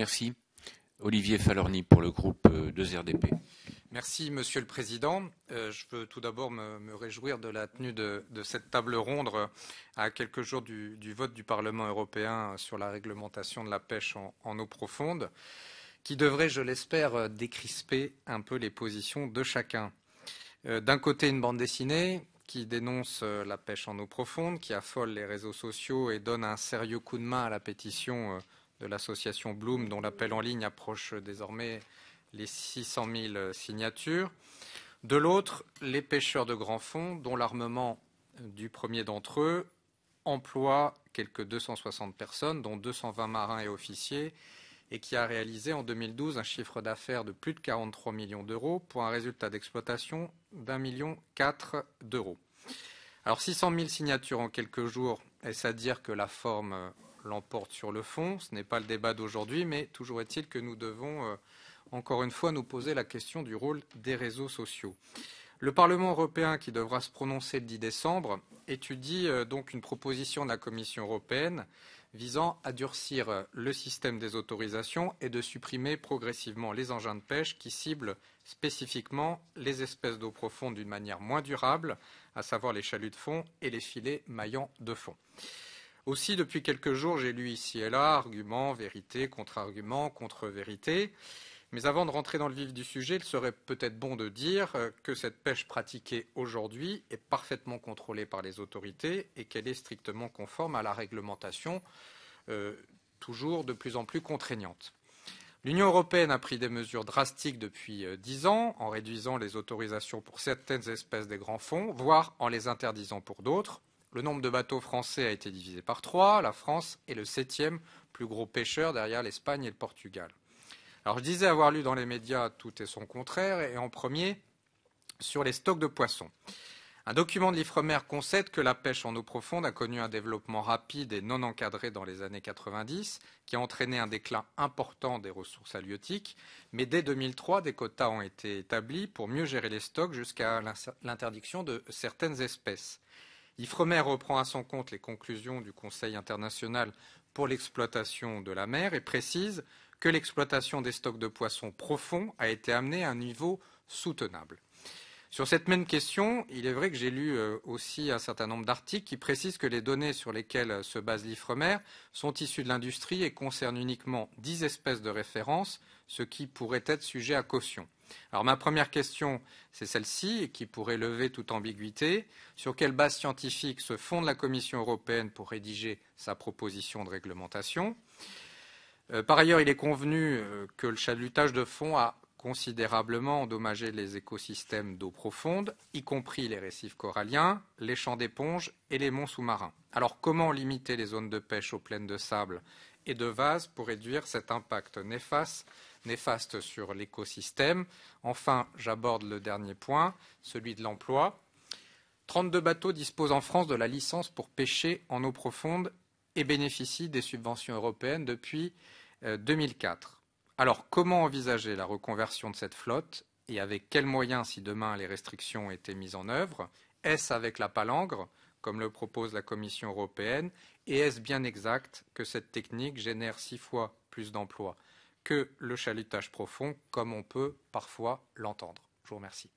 Merci. Olivier Falorni pour le groupe 2RDP. Euh, Merci, Monsieur le Président. Euh, je veux tout d'abord me, réjouir de la tenue de, cette table ronde euh, à quelques jours du, vote du Parlement européen sur la réglementation de la pêche en, eau profonde, qui devrait, je l'espère, décrisper un peu les positions de chacun. D'un côté, une bande dessinée qui dénonce la pêche en eau profonde, qui affole les réseaux sociaux et donne un sérieux coup de main à la pétition de l'association Bloom, dont l'appel en ligne approche désormais les 600 000 signatures. De l'autre, les pêcheurs de grands fonds, dont l'armement du premier d'entre eux emploie quelques 260 personnes, dont 220 marins et officiers, et qui a réalisé en 2012 un chiffre d'affaires de plus de 43 millions d'euros pour un résultat d'exploitation d'un million quatre d'euros. Alors 600 000 signatures en quelques jours, est-ce à dire que la forme l'emporte sur le fond. Ce n'est pas le débat d'aujourd'hui, mais toujours est-il que nous devons, euh, encore une fois, nous poser la question du rôle des réseaux sociaux. Le Parlement européen, qui devra se prononcer le 10 décembre, étudie euh, donc une proposition de la Commission européenne visant à durcir euh, le système des autorisations et de supprimer progressivement les engins de pêche qui ciblent spécifiquement les espèces d'eau profonde d'une manière moins durable, à savoir les chaluts de fond et les filets maillants de fond. Aussi, depuis quelques jours, j'ai lu ici et là arguments, vérité, contre-arguments, contre-vérité. Mais avant de rentrer dans le vif du sujet, il serait peut-être bon de dire euh, que cette pêche pratiquée aujourd'hui est parfaitement contrôlée par les autorités et qu'elle est strictement conforme à la réglementation, euh, toujours de plus en plus contraignante. L'Union européenne a pris des mesures drastiques depuis euh, dix ans en réduisant les autorisations pour certaines espèces des grands fonds, voire en les interdisant pour d'autres. Le nombre de bateaux français a été divisé par trois. La France est le septième plus gros pêcheur derrière l'Espagne et le Portugal. Alors je disais avoir lu dans les médias tout et son contraire, et en premier sur les stocks de poissons. Un document de l'Ifremer concède que la pêche en eau profonde a connu un développement rapide et non encadré dans les années 90, qui a entraîné un déclin important des ressources halieutiques, mais dès 2003, des quotas ont été établis pour mieux gérer les stocks jusqu'à l'interdiction de certaines espèces. L'IFREMER reprend à son compte les conclusions du Conseil international pour l'exploitation de la mer et précise que l'exploitation des stocks de poissons profonds a été amenée à un niveau soutenable. Sur cette même question, il est vrai que j'ai lu euh, aussi un certain nombre d'articles qui précisent que les données sur lesquelles euh, se base l'IFREMER sont issues de l'industrie et concernent uniquement 10 espèces de référence, ce qui pourrait être sujet à caution. Alors ma première question, c'est celle-ci, qui pourrait lever toute ambiguïté. Sur quelle base scientifique se fonde la Commission européenne pour rédiger sa proposition de réglementation euh, par ailleurs, il est convenu que le chalutage de fonds a considérablement endommagé les écosystèmes d'eau profonde, y compris les récifs coralliens, les champs d'éponges et les monts sous-marins. Alors comment limiter les zones de pêche aux plaines de sable et de vase pour réduire cet impact néfaste, néfaste sur l'écosystème Enfin, j'aborde le dernier point, celui de l'emploi. 32 bateaux disposent en France de la licence pour pêcher en eau profonde et bénéficient des subventions européennes depuis 2004. Euh, alors, comment envisager la reconversion de cette flotte et avec quels moyens si demain les restrictions étaient mises en œuvre Est-ce avec la palangre, comme le propose la Commission européenne Et est-ce bien exact que cette technique génère six fois plus d'emplois que le chalutage profond, comme on peut parfois l'entendre Je vous remercie.